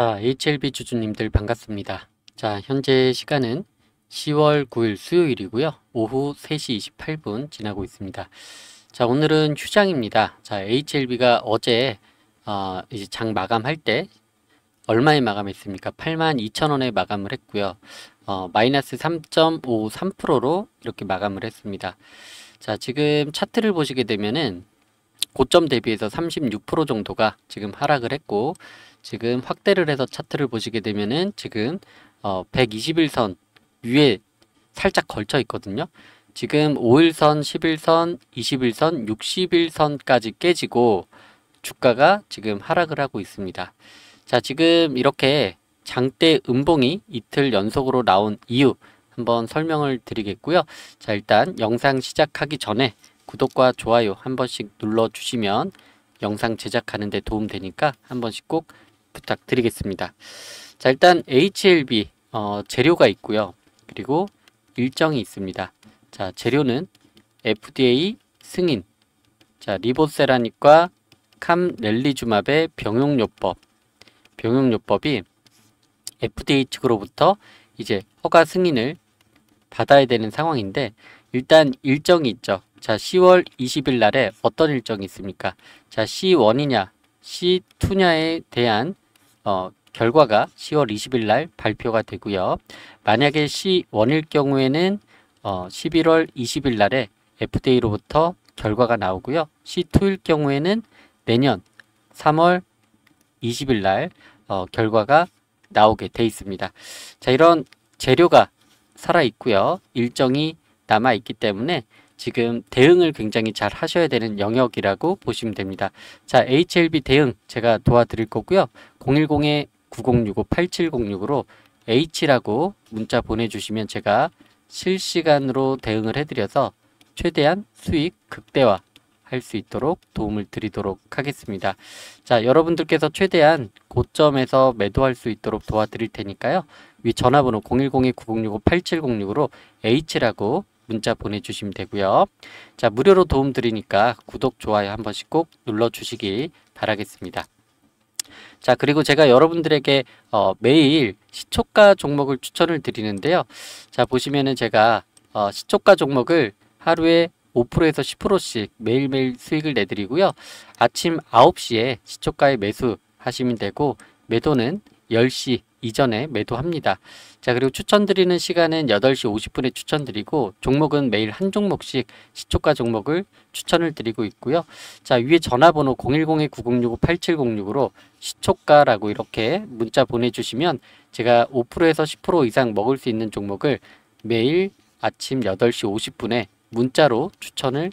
자, HLB 주주님들 반갑습니다. 자, 현재 시간은 10월 9일 수요일이고요. 오후 3시 28분 지나고 있습니다. 자, 오늘은 휴장입니다. 자, HLB가 어제 어, 이제 장 마감할 때 얼마에 마감했습니까? 82,000원에 마감을 했고요. 어, 마이너스 3.53%로 이렇게 마감을 했습니다. 자, 지금 차트를 보시게 되면은 고점 대비해서 36% 정도가 지금 하락을 했고 지금 확대를 해서 차트를 보시게 되면은 지금 어 121선 위에 살짝 걸쳐 있거든요. 지금 5일선, 11선, 21선, 61선까지 깨지고 주가가 지금 하락을 하고 있습니다. 자, 지금 이렇게 장대 음봉이 이틀 연속으로 나온 이유 한번 설명을 드리겠고요. 자, 일단 영상 시작하기 전에 구독과 좋아요 한 번씩 눌러주시면 영상 제작하는 데 도움되니까 한 번씩 꼭 부탁드리겠습니다. 자 일단 HLB 어, 재료가 있고요. 그리고 일정이 있습니다. 자 재료는 FDA 승인 자 리보세라닉과 캄렐리주맙의 병용요법 병용요법이 FDA 측으로부터 이제 허가 승인을 받아야 되는 상황인데 일단 일정이 있죠. 자, 10월 20일 날에 어떤 일정이 있습니까? 자, C1이냐, C2냐에 대한 어, 결과가 10월 20일 날 발표가 되고요. 만약에 C1일 경우에는 어, 11월 20일 날에 FDA로부터 결과가 나오고요. C2일 경우에는 내년 3월 20일 날 어, 결과가 나오게 돼 있습니다. 자, 이런 재료가 살아 있고요. 일정이 남아 있기 때문에 지금 대응을 굉장히 잘 하셔야 되는 영역이라고 보시면 됩니다. 자, HLB 대응 제가 도와드릴 거고요. 010-9065-8706으로 H라고 문자 보내주시면 제가 실시간으로 대응을 해드려서 최대한 수익 극대화 할 수 있도록 도움을 드리도록 하겠습니다. 자, 여러분들께서 최대한 고점에서 매도할 수 있도록 도와드릴 테니까요. 위 전화번호 010-9065-8706으로 H라고 문자 보내주시면 되고요. 자 무료로 도움드리니까 구독, 좋아요 한 번씩 꼭눌러주시기 바라겠습니다. 자 그리고 제가 여러분들에게 어, 매일 시초가 종목을 추천을 드리는데요. 자 보시면은 제가 어, 시초가 종목을 하루에 5%에서 10%씩 매일매일 수익을 내드리고요. 아침 9시에 시초가에 매수 하시면 되고 매도는 10시 이전에 매도합니다. 자 그리고 추천드리는 시간은 8시 50분에 추천드리고 종목은 매일 한 종목씩 시초가 종목을 추천을 드리고 있고요. 자 위에 전화번호 010-9065-8706으로 시초가라고 이렇게 문자 보내주시면 제가 5%에서 10% 이상 먹을 수 있는 종목을 매일 아침 8시 50분에 문자로 추천을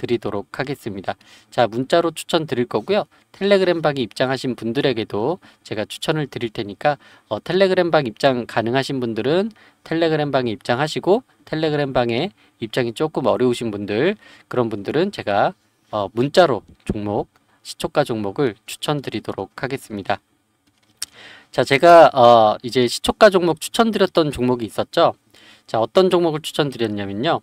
드리도록 하겠습니다. 자 문자로 추천 드릴 거고요. 텔레그램 방 입장하신 분들에게도 제가 추천을 드릴 테니까 어, 텔레그램 방 입장 가능하신 분들은 텔레그램 방에 입장하시고 텔레그램 방에 입장이 조금 어려우신 분들 그런 분들은 제가 어, 문자로 종목 시초가 종목을 추천드리도록 하겠습니다. 자 제가 어, 이제 시초가 종목 추천드렸던 종목이 있었죠. 자 어떤 종목을 추천드렸냐면요.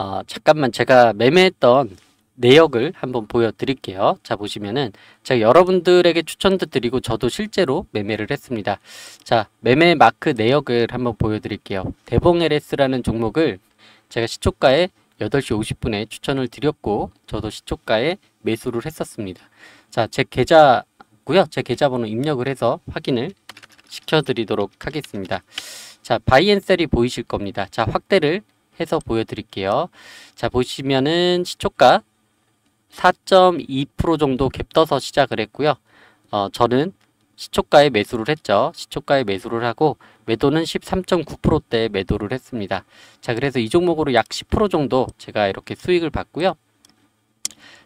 어, 잠깐만 제가 매매했던 내역을 한번 보여드릴게요. 자 보시면은 제가 여러분들에게 추천도 드리고 저도 실제로 매매를 했습니다. 자 매매 마크 내역을 한번 보여드릴게요. 대봉 LS라는 종목을 제가 시초가에 8시 50분에 추천을 드렸고 저도 시초가에 매수를 했었습니다. 자 제 계좌고요. 제 계좌번호 입력을 해서 확인을 시켜드리도록 하겠습니다. 자 바이앤셀이 보이실 겁니다. 자 확대를 해서 보여드릴게요. 자 보시면은 시초가 4.2% 정도 갭 떠서 시작을 했고요. 어, 저는 시초가에 매수를 했죠. 시초가에 매수를 하고 매도는 1 3 9대 매도를 했습니다. 자 그래서 이 종목으로 약 10% 정도 제가 이렇게 수익을 봤고요.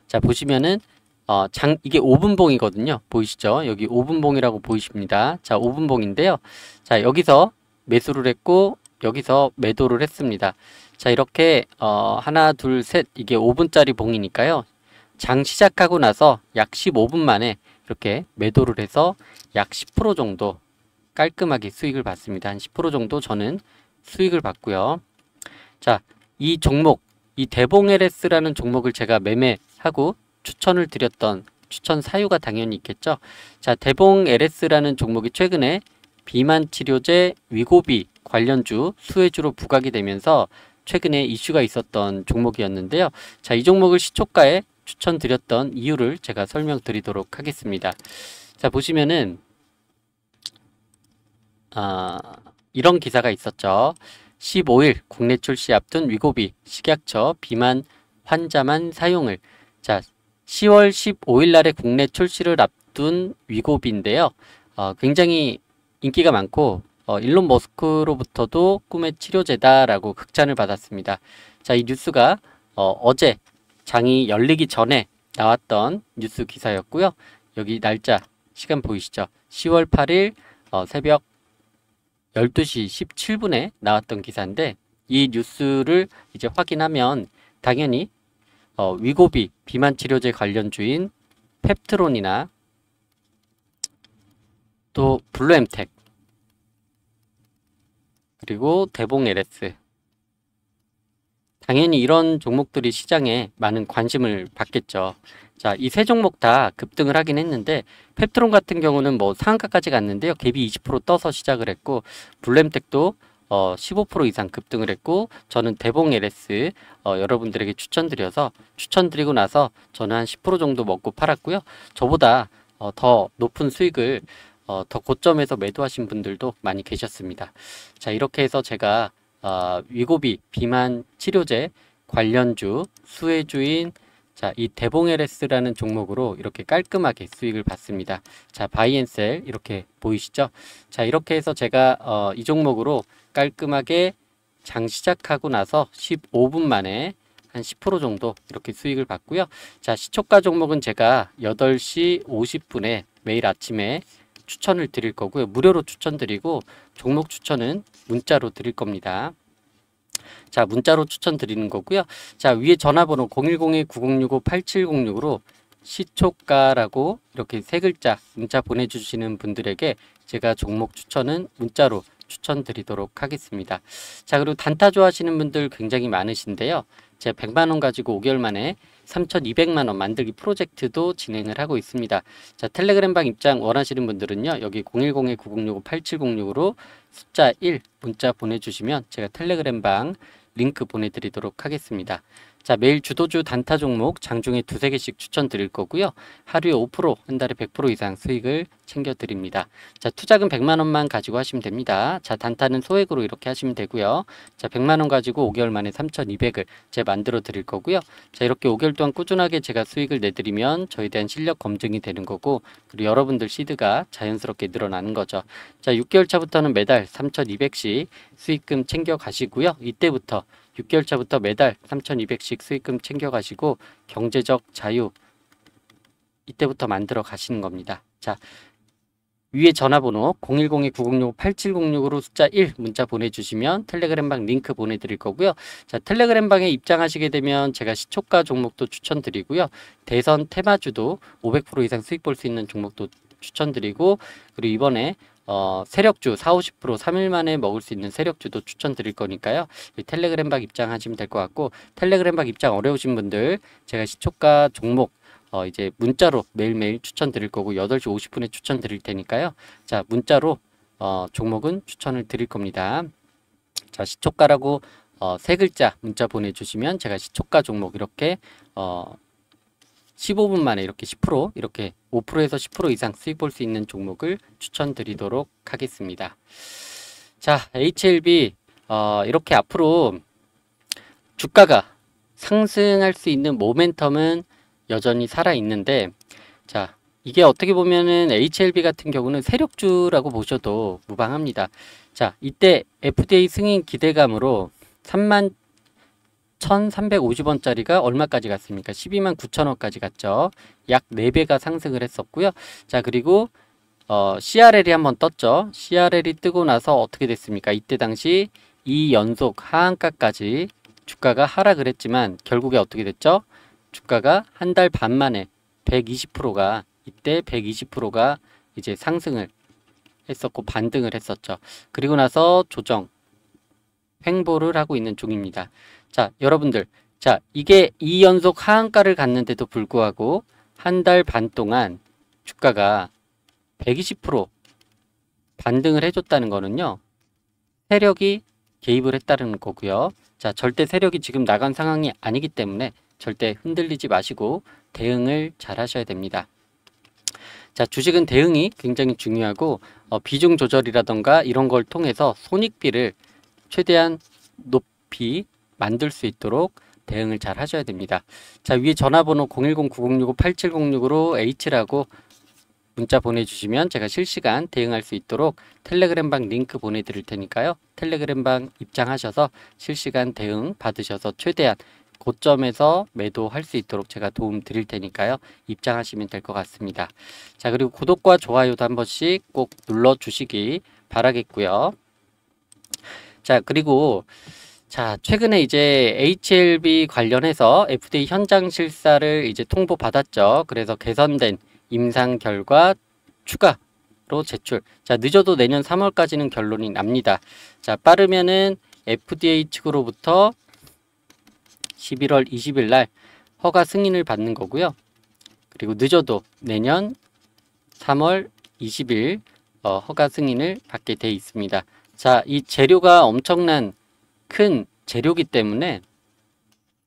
자 보시면은 어, 장, 이게 5분봉이거든요. 보이시죠? 여기 5분봉이라고 보이십니다. 자, 5분봉인데요. 자, 여기서 매수를 했고, 여기서 매도를 했습니다. 자 이렇게 어, 하나 둘 셋 이게 5분짜리 봉이니까요. 장 시작하고 나서 약 15분 만에 이렇게 매도를 해서 약 10% 정도 깔끔하게 수익을 받습니다. 한 10% 정도 저는 수익을 받고요. 자, 이 종목, 이 대봉 LS라는 종목을 제가 매매하고 추천을 드렸던 추천 사유가 당연히 있겠죠. 자, 대봉 LS라는 종목이 최근에 비만 치료제 위고비 관련주, 수혜주로 부각이 되면서 최근에 이슈가 있었던 종목이었는데요. 자, 이 종목을 시초가에 추천드렸던 이유를 제가 설명드리도록 하겠습니다. 자, 보시면은 아, 이런 기사가 있었죠. 15일 국내 출시 앞둔 위고비, 식약처, 비만, 환자만 사용을 자 10월 15일 날에 국내 출시를 앞둔 위고비인데요. 어, 굉장히 인기가 많고 어, 일론 머스크로부터도 꿈의 치료제다라고 극찬을 받았습니다. 자, 이 뉴스가 어, 제 장이 열리기 전에 나왔던 뉴스 기사였고요. 여기 날짜, 시간 보이시죠? 10월 8일 어, 새벽 12시 17분에 나왔던 기사인데 이 뉴스를 이제 확인하면 당연히 어, 위고비 비만 치료제 관련주인 펩트론이나 또 블루엠텍 그리고 대봉 LS 당연히 이런 종목들이 시장에 많은 관심을 받겠죠. 자, 이 세 종목 다 급등을 하긴 했는데 펩트론 같은 경우는 뭐 상한가까지 갔는데요. 갭이 20% 떠서 시작을 했고 블렘텍도 어, 15% 이상 급등을 했고 저는 대봉 LS 어, 여러분들에게 추천드려서 추천드리고 나서 저는 한 10% 정도 먹고 팔았고요. 저보다 어, 더 높은 수익을 어, 더 고점에서 매도하신 분들도 많이 계셨습니다. 자 이렇게 해서 제가 어, 위고비 비만 치료제 관련주 수혜주인 자, 이 대봉 LS라는 종목으로 이렇게 깔끔하게 수익을 봤습니다. 자, 바이앤셀 이렇게 보이시죠? 자, 이렇게 해서 제가 어, 이 종목으로 깔끔하게 장 시작하고 나서 15분 만에 한 10% 정도 이렇게 수익을 봤고요. 자, 시초가 종목은 제가 8시 50분에 매일 아침에 추천을 드릴 거고요. 무료로 추천드리고 종목 추천은 문자로 드릴 겁니다. 자 문자로 추천드리는 거고요. 자 위에 전화번호 010-9065-8706으로 시초가라고 이렇게 세 글자 문자 보내주시는 분들에게 제가 종목 추천은 문자로 추천드리도록 하겠습니다. 자 그리고 단타 좋아하시는 분들 굉장히 많으신데요. 제가 100만원 가지고 5개월 만에 3,200만 원 만들기 프로젝트도 진행을 하고 있습니다. 자, 텔레그램방 입장 원하시는 분들은요. 여기 010-9065-8706으로 숫자 1 문자 보내주시면 제가 텔레그램방 링크 보내드리도록 하겠습니다. 자, 매일 주도주 단타 종목 장중에 두세 개씩 추천드릴 거고요. 하루에 5%, 한 달에 100% 이상 수익을 챙겨드립니다. 자, 투자금 100만 원만 가지고 하시면 됩니다. 자, 단타는 소액으로 이렇게 하시면 되고요. 자, 100만 원 가지고 5개월 만에 3,200을 제 만들어 드릴 거고요. 자, 이렇게 5개월 동안 꾸준하게 제가 수익을 내드리면 저에 대한 실력 검증이 되는 거고 그리고 여러분들 시드가 자연스럽게 늘어나는 거죠. 자, 6개월 차부터는 매달 3,200씩 수익금 챙겨 가시고요. 이때부터 6개월 차부터 매달 3,200씩 수익금 챙겨가시고 경제적 자유 이때부터 만들어 가시는 겁니다. 자 위에 전화번호 0 1 0 9 0 6 8 7 0 6으로 숫자 1 문자 보내주시면 텔레그램방 링크 보내드릴 거고요. 자 텔레그램방에 입장하시게 되면 제가 시초가 종목도 추천드리고요. 대선 테마주도 500% 이상 수익 볼 수 있는 종목도 추천드리고 그리고 이번에 어, 세력주 4, 50% 3일 만에 먹을 수 있는 세력주도 추천드릴 거니까요. 텔레그램박 입장하시면 될 것 같고 텔레그램박 입장 어려우신 분들 제가 시초가 종목 어, 이제 문자로 매일매일 추천드릴 거고 8시 50분에 추천드릴 테니까요. 자 문자로 어, 종목은 추천을 드릴 겁니다. 자 시초가라고 어, 세 글자 문자 보내주시면 제가 시초가 종목 이렇게 어, 15분 만에 이렇게 10% 이렇게 5%에서 10% 이상 수익 볼 수 있는 종목을 추천드리도록 하겠습니다. 자 HLB 어, 이렇게 앞으로 주가가 상승할 수 있는 모멘텀은 여전히 살아있는데 자 이게 어떻게 보면은 HLB 같은 경우는 세력주라고 보셔도 무방합니다. 자 이때 FDA 승인 기대감으로 3만 1,350원짜리가 얼마까지 갔습니까? 12만 9천원까지 갔죠. 약 4배가 상승을 했었고요. 자 그리고 어, CRL이 한번 떴죠. CRL이 뜨고 나서 어떻게 됐습니까? 이때 당시 이 연속 하한가까지 주가가 하락을 했지만 결국에 어떻게 됐죠? 주가가 한 달 반 만에 120%가 이때 120%가 이제 상승을 했었고 반등을 했었죠. 그리고 나서 조정 횡보를 하고 있는 종입니다. 자, 여러분들. 자, 이게 2연속 하한가를 갔는데도 불구하고 한 달 반 동안 주가가 120% 반등을 해줬다는 거는요. 세력이 개입을 했다는 거고요. 자, 절대 세력이 지금 나간 상황이 아니기 때문에 절대 흔들리지 마시고 대응을 잘 하셔야 됩니다. 자, 주식은 대응이 굉장히 중요하고 어, 비중 조절이라던가 이런 걸 통해서 손익비를 최대한 높이 만들 수 있도록 대응을 잘 하셔야 됩니다. 자 위에 전화번호 010-9065-8706으로 H라고 문자 보내주시면 제가 실시간 대응할 수 있도록 텔레그램방 링크 보내드릴 테니까요. 텔레그램방 입장하셔서 실시간 대응 받으셔서 최대한 고점에서 매도할 수 있도록 제가 도움 드릴 테니까요. 입장하시면 될 것 같습니다. 자 그리고 구독과 좋아요도 한 번씩 꼭 눌러주시기 바라겠고요. 자, 그리고 자, 최근에 이제 HLB 관련해서 FDA 현장 실사를 이제 통보 받았죠. 그래서 개선된 임상 결과 추가로 제출. 자, 늦어도 내년 3월까지는 결론이 납니다. 자, 빠르면은 FDA 측으로부터 11월 20일 날 허가 승인을 받는 거고요. 그리고 늦어도 내년 3월 20일 어, 허가 승인을 받게 돼 있습니다. 자, 이 재료가 엄청난 큰 재료기 때문에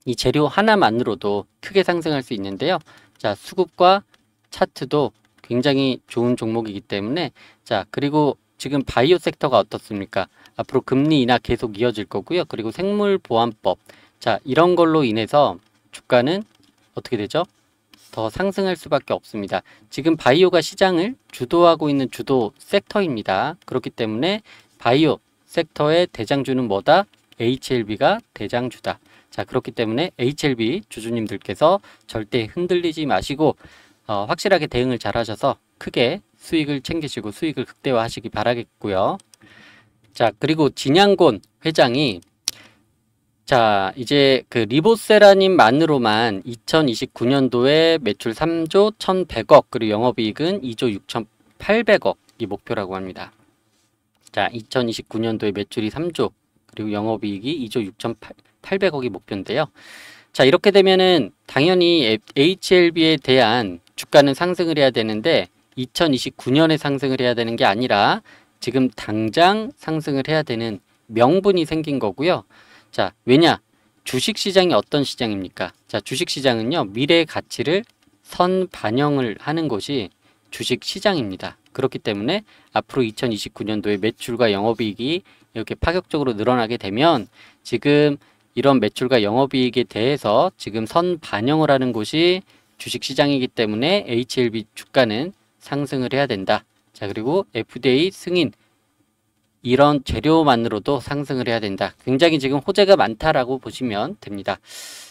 이 재료 하나만으로도 크게 상승할 수 있는데요. 자, 수급과 차트도 굉장히 좋은 종목이기 때문에 자, 그리고 지금 바이오 섹터가 어떻습니까? 앞으로 금리 인하 계속 이어질 거고요. 그리고 생물 보안법 자, 이런 걸로 인해서 주가는 어떻게 되죠? 더 상승할 수밖에 없습니다. 지금 바이오가 시장을 주도하고 있는 주도 섹터입니다. 그렇기 때문에 바이오 섹터의 대장주는 뭐다? HLB가 대장주다. 자 그렇기 때문에 HLB 주주님들께서 절대 흔들리지 마시고 어, 확실하게 대응을 잘 하셔서 크게 수익을 챙기시고 수익을 극대화하시기 바라겠고요. 자 그리고 진양곤 회장이 자 이제 그 리보세라님만으로만 2029년도에 매출 3조 1100억 그리고 영업이익은 2조 6800억이 목표라고 합니다. 자, 2029년도에 매출이 3조, 그리고 영업이익이 2조 6,800억이 목표인데요. 자, 이렇게 되면은 당연히 HLB에 대한 주가는 상승을 해야 되는데 2029년에 상승을 해야 되는 게 아니라 지금 당장 상승을 해야 되는 명분이 생긴 거고요. 자, 왜냐? 주식시장이 어떤 시장입니까? 자, 주식시장은요, 미래의 가치를 선반영을 하는 것이 주식시장입니다. 그렇기 때문에 앞으로 2029년도에 매출과 영업이익이 이렇게 파격적으로 늘어나게 되면 지금 이런 매출과 영업이익에 대해서 지금 선 반영을 하는 곳이 주식시장이기 때문에 HLB 주가는 상승을 해야 된다. 자 그리고 FDA 승인 이런 재료만으로도 상승을 해야 된다. 굉장히 지금 호재가 많다라고 보시면 됩니다.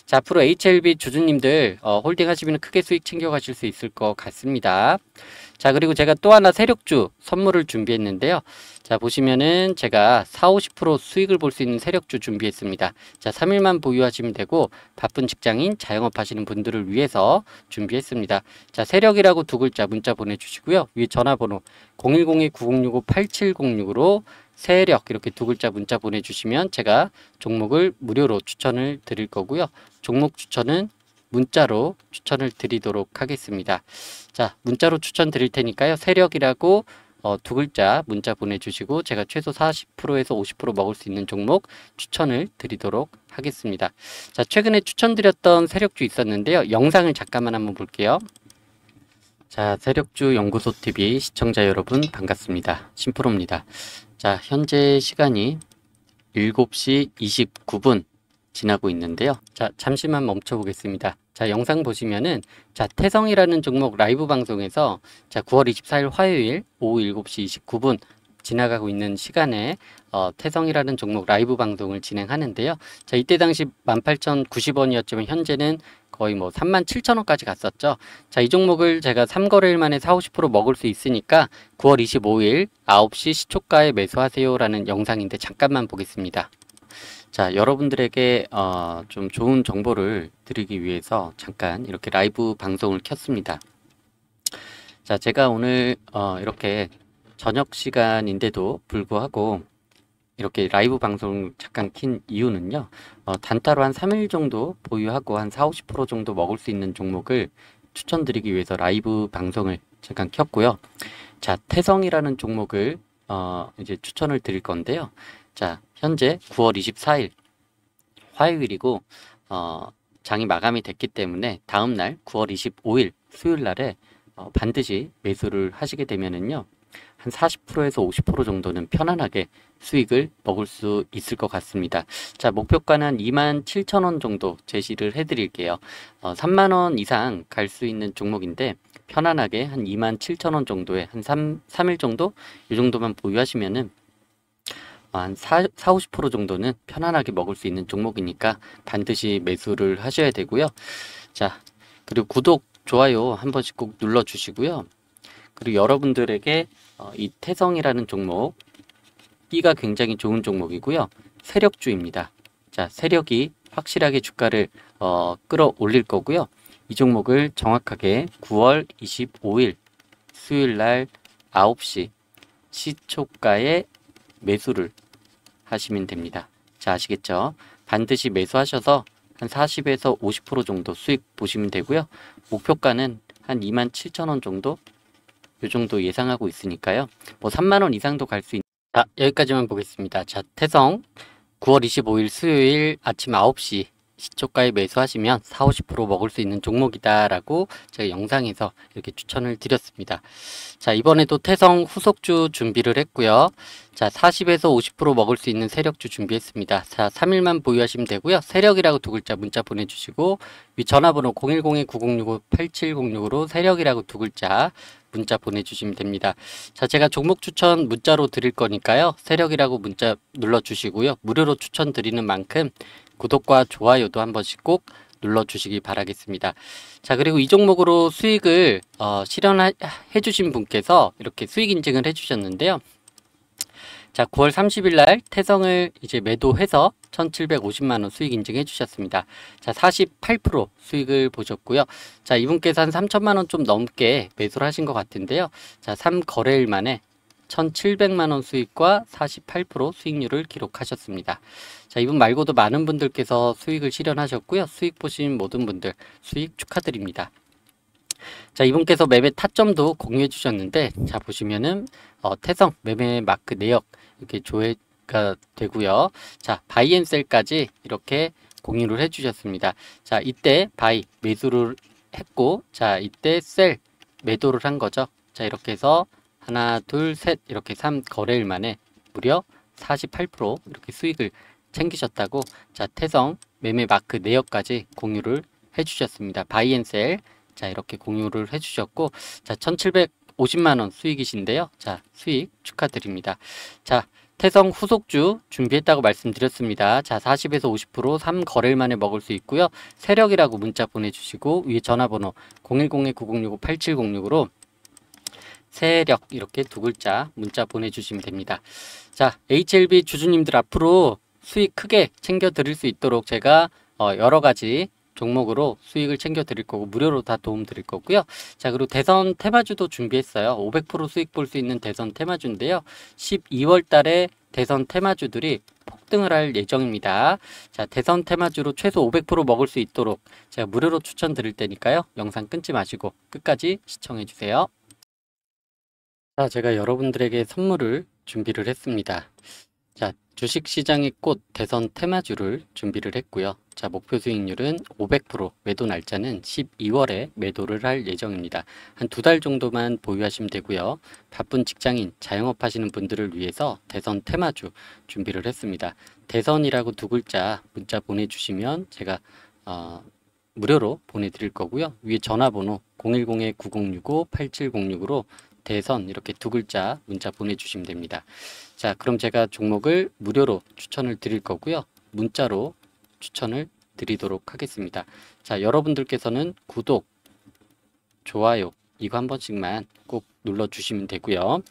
자 앞으로 HLB 주주님들 어, 홀딩 하시면 크게 수익 챙겨가실 수 있을 것 같습니다. 자 그리고 제가 또 하나 세력주 선물을 준비했는데요. 자 보시면은 제가 4, 50% 수익을 볼 수 있는 세력주 준비했습니다. 자 3일만 보유하시면 되고 바쁜 직장인 자영업 하시는 분들을 위해서 준비했습니다. 자 세력이라고 두 글자 문자 보내주시고요. 위에 전화번호 010-9065-8706으로 세력 이렇게 두 글자 문자 보내주시면 제가 종목을 무료로 추천을 드릴 거고요. 종목 추천은 문자로 추천을 드리도록 하겠습니다. 자, 문자로 추천 드릴 테니까요. 세력이라고 어, 두 글자 문자 보내주시고 제가 최소 40%에서 50% 먹을 수 있는 종목 추천을 드리도록 하겠습니다. 자, 최근에 추천드렸던 세력주 있었는데요. 영상을 잠깐만 한번 볼게요. 자, 세력주 연구소 TV 시청자 여러분 반갑습니다. 심프로입니다. 자, 현재 시간이 7시 29분 지나고 있는데요. 자, 잠시만 멈춰 보겠습니다. 자, 영상 보시면은 자, 태성이라는 종목 라이브 방송에서 자, 9월 24일 화요일 오후 7시 29분 지나가고 있는 시간에 어, 태성이라는 종목 라이브 방송을 진행하는데요. 자, 이때 당시 18,090원이었지만 현재는 거의 뭐 37,000원까지 갔었죠. 자, 이 종목을 제가 3거래일 만에 4, 50% 먹을 수 있으니까 9월 25일 9시 시초가에 매수하세요라는 영상인데 잠깐만 보겠습니다. 자, 여러분들에게 어, 좀 좋은 정보를 드리기 위해서 잠깐 이렇게 라이브 방송을 켰습니다. 자, 제가 오늘 어, 이렇게 저녁 시간인데도 불구하고 이렇게 라이브 방송을 잠깐 킨 이유는요. 어, 단타로 한 3일 정도 보유하고 한 4, 50% 정도 먹을 수 있는 종목을 추천드리기 위해서 라이브 방송을 잠깐 켰고요. 자, 태성이라는 종목을 어, 이제 추천을 드릴 건데요. 자, 현재 9월 24일 화요일이고 어, 장이 마감이 됐기 때문에 다음 날 9월 25일 수요일 날에 어, 반드시 매수를 하시게 되면은요. 한 40%에서 50% 정도는 편안하게 수익을 먹을 수 있을 것 같습니다. 자, 목표가는 27,000원 정도 제시를 해드릴게요. 어, 3만원 이상 갈 수 있는 종목인데 편안하게 한 27,000원 정도에 한 3, 3일 정도? 이 정도만 보유하시면은 한 4, 50% 정도는 편안하게 먹을 수 있는 종목이니까 반드시 매수를 하셔야 되고요. 자, 그리고 구독, 좋아요 한 번씩 꼭 눌러주시고요. 그리고 여러분들에게 어, 이 태성이라는 종목, 끼가 굉장히 좋은 종목이고요. 세력주입니다. 자, 세력이 확실하게 주가를 어, 끌어올릴 거고요. 이 종목을 정확하게 9월 25일 수요일 날 9시 시초가에 매수를 하시면 됩니다. 자 아시겠죠? 반드시 매수하셔서 한 40에서 50% 정도 수익 보시면 되고요. 목표가는 한 27,000원 정도 요 정도 예상하고 있으니까요. 뭐 3만원 이상도 갈 수 있는 자 여기까지만 보겠습니다. 자 태성 9월 25일 수요일 아침 9시 시초가에 매수하시면 40, 50% 먹을 수 있는 종목이다라고 제가 영상에서 이렇게 추천을 드렸습니다. 자, 이번에도 태성 후속주 준비를 했고요. 자, 40에서 50% 먹을 수 있는 세력주 준비했습니다. 자, 3일만 보유하시면 되고요. 세력이라고 두 글자 문자 보내주시고 위 전화번호 010-9065-8706으로 세력이라고 두 글자 문자 보내주시면 됩니다. 자, 제가 종목 추천 문자로 드릴 거니까요. 세력이라고 문자 눌러주시고요. 무료로 추천드리는 만큼 구독과 좋아요도 한 번씩 꼭 눌러주시기 바라겠습니다. 자 그리고 이 종목으로 수익을 어, 실현해 주신 분께서 이렇게 수익 인증을 해주셨는데요. 자 9월 30일 날 태성을 이제 매도해서 1750만원 수익 인증해 주셨습니다. 자48% 수익을 보셨고요. 자 이분께서 한 3천만원 좀 넘게 매수를 하신 것 같은데요. 자 3거래일 만에 1700만원 수익과 48% 수익률을 기록하셨습니다. 자, 이분 말고도 많은 분들께서 수익을 실현하셨고요. 수익 보신 모든 분들 수익 축하드립니다. 자, 이분께서 매매 타점도 공유해 주셨는데 자, 보시면은 어, 태성 매매 마크 내역 이렇게 조회가 되고요. 자, 바이앤셀까지 이렇게 공유를 해 주셨습니다. 자, 이때 바이 매수를 했고 자, 이때 셀 매도를 한 거죠. 자, 이렇게 해서 하나, 둘, 셋 이렇게 3거래일 만에 무려 48% 이렇게 수익을 챙기셨다고 자 태성 매매 마크 내역까지 공유를 해주셨습니다. 바이앤셀 자 이렇게 공유를 해주셨고 자 1750만원 수익이신데요. 자 수익 축하드립니다. 자 태성 후속주 준비했다고 말씀드렸습니다. 자 40에서 50% 3거래일 만에 먹을 수 있고요. 세력이라고 문자 보내주시고 위에 전화번호 010-9065-8706으로 세력 이렇게 두 글자 문자 보내주시면 됩니다. 자 HLB 주주님들 앞으로 수익 크게 챙겨 드릴 수 있도록 제가 어, 여러 가지 종목으로 수익을 챙겨 드릴 거고 무료로 다 도움 드릴 거고요. 자 그리고 대선 테마주도 준비했어요. 500% 수익 볼 수 있는 대선 테마주인데요. 12월 달에 대선 테마주들이 폭등을 할 예정입니다. 자 대선 테마주로 최소 500% 먹을 수 있도록 제가 무료로 추천드릴 테니까요. 영상 끊지 마시고 끝까지 시청해 주세요. 자 제가 여러분들에게 선물을 준비를 했습니다. 자, 주식시장의 꽃 대선 테마주를 준비를 했고요. 자, 목표 수익률은 500%, 매도 날짜는 12월에 매도를 할 예정입니다. 한 두 달 정도만 보유하시면 되고요. 바쁜 직장인, 자영업 하시는 분들을 위해서 대선 테마주 준비를 했습니다. 대선이라고 두 글자 문자 보내주시면 제가 어, 무료로 보내드릴 거고요. 위에 전화번호 010-9065-8706으로 대선 이렇게 두 글자 문자 보내주시면 됩니다. 자 그럼 제가 종목을 무료로 추천을 드릴 거고요. 문자로 추천을 드리도록 하겠습니다. 자 여러분들께서는 구독, 좋아요 이거 한 번씩만 꼭 눌러주시면 되고요.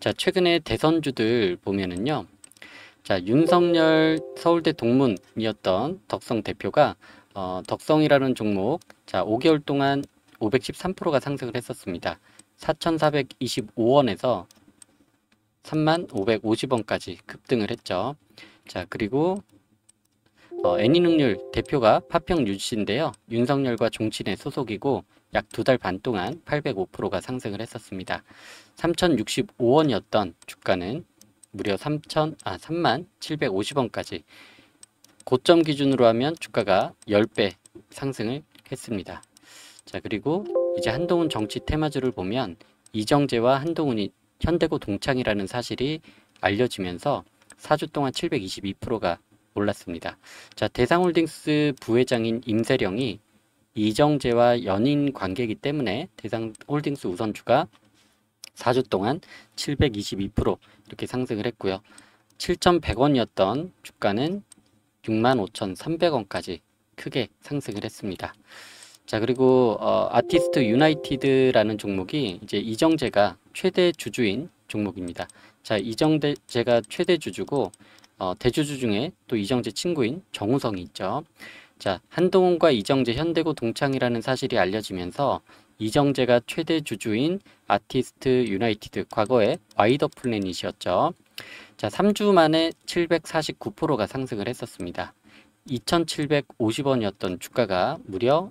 자 최근에 대선주들 보면은요. 자 윤석열 서울대 동문이었던 덕성 대표가 어, 덕성이라는 종목 자 5개월 동안 513%가 상승을 했었습니다. 4,425원에서 3,550원까지 급등을 했죠. 자 그리고 어, 애니능률 대표가 파평 유씨인데요. 윤석열과 종친의 소속이고 약 두 달 반 동안 805%가 상승을 했었습니다. 3,065원이었던 주가는 무려 3천, 아, 3만 750원까지 고점 기준으로 하면 주가가 10배 상승을 했습니다. 자 그리고 이제 한동훈 정치 테마주를 보면 이정재와 한동훈이 현대고 동창이라는 사실이 알려지면서 4주 동안 722%가 올랐습니다. 자 대상홀딩스 부회장인 임세령이 이정재와 연인 관계이기 때문에 대상홀딩스 우선주가 4주 동안 722% 이렇게 상승을 했고요. 7,100원이었던 주가는 65,300원까지 크게 상승을 했습니다. 자 그리고 어, 아티스트 유나이티드라는 종목이 이제 이정재가 최대 주주인 종목입니다. 자 이정재가 최대 주주고 어, 대주주 중에 또 이정재 친구인 정우성이 있죠. 자 한동훈과 이정재 현대고 동창이라는 사실이 알려지면서 이정재가 최대 주주인 아티스트 유나이티드 과거에 와이더 플래닛이었죠. 자, 3주 만에 749%가 상승을 했었습니다. 2,750원이었던 주가가 무려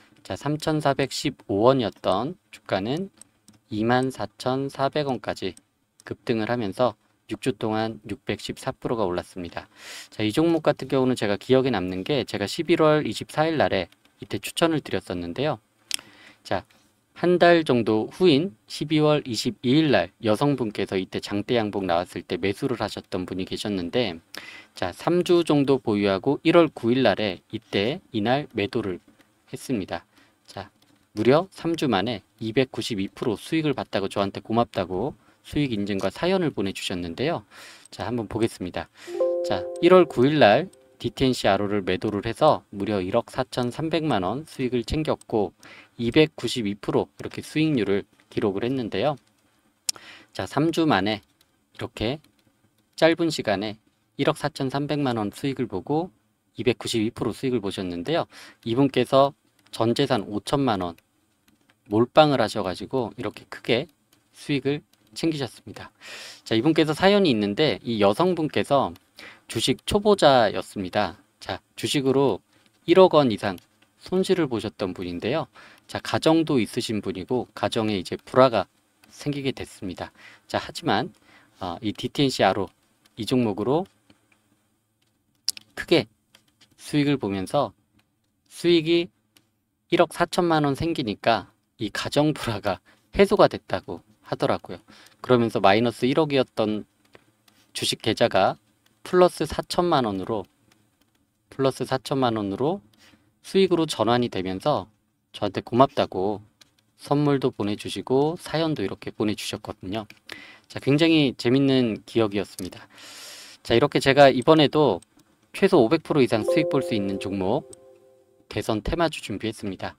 자, 3,415원이었던 주가는 24,400원까지 급등을 하면서 6주 동안 614%가 올랐습니다. 자, 이 종목 같은 경우는 제가 기억에 남는 게 제가 11월 24일 날에 이때 추천을 드렸었는데요. 자, 한 달 정도 후인 12월 22일 날 여성분께서 이때 장대 양봉 나왔을 때 매수를 하셨던 분이 계셨는데 자, 3주 정도 보유하고 1월 9일 날에 이때 이날 매도를 했습니다. 자, 무려 3주 만에 292% 수익을 봤다고 저한테 고맙다고 수익 인증과 사연을 보내주셨는데요. 자, 한번 보겠습니다. 자, 1월 9일날 DTNC RO를 매도를 해서 무려 1억 4,300만원 수익을 챙겼고 292% 이렇게 수익률을 기록을 했는데요. 자, 3주 만에 이렇게 짧은 시간에 1억 4,300만원 수익을 보고 292% 수익을 보셨는데요. 이분께서 전재산 5천만 원 몰빵을 하셔가지고 이렇게 크게 수익을 챙기셨습니다. 자 이분께서 사연이 있는데 이 여성분께서 주식 초보자였습니다. 자 주식으로 1억 원 이상 손실을 보셨던 분인데요. 자 가정도 있으신 분이고 가정에 이제 불화가 생기게 됐습니다. 자 하지만 어, 이 DTNCR로 이 종목으로 크게 수익을 보면서 수익이 1억 4천만 원 생기니까 이 가정 불화가 해소가 됐다고 하더라고요. 그러면서 마이너스 1억이었던 주식 계좌가 플러스 4천만 원으로 플러스 4천만 원으로 수익으로 전환이 되면서 저한테 고맙다고 선물도 보내주시고 사연도 이렇게 보내주셨거든요. 자, 굉장히 재밌는 기억이었습니다. 자, 이렇게 제가 이번에도 최소 500% 이상 수익 볼 수 있는 종목 대선 테마주 준비했습니다.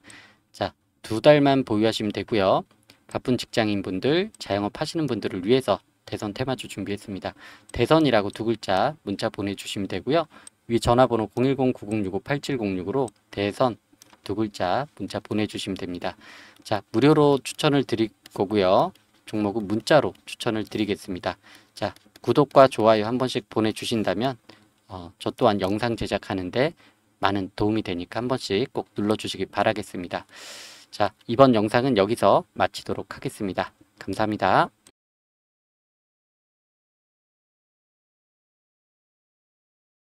자, 두 달만 보유하시면 되고요. 바쁜 직장인분들, 자영업 하시는 분들을 위해서 대선 테마주 준비했습니다. 대선이라고 두 글자 문자 보내주시면 되고요. 위 전화번호 010-9065-8706으로 대선 두 글자 문자 보내주시면 됩니다. 자, 무료로 추천을 드릴 거고요. 종목은 문자로 추천을 드리겠습니다. 자, 구독과 좋아요 한 번씩 보내주신다면 어, 저 또한 영상 제작하는데 많은 도움이 되니까 한 번씩 꼭 눌러주시기 바라겠습니다. 자, 이번 영상은 여기서 마치도록 하겠습니다. 감사합니다.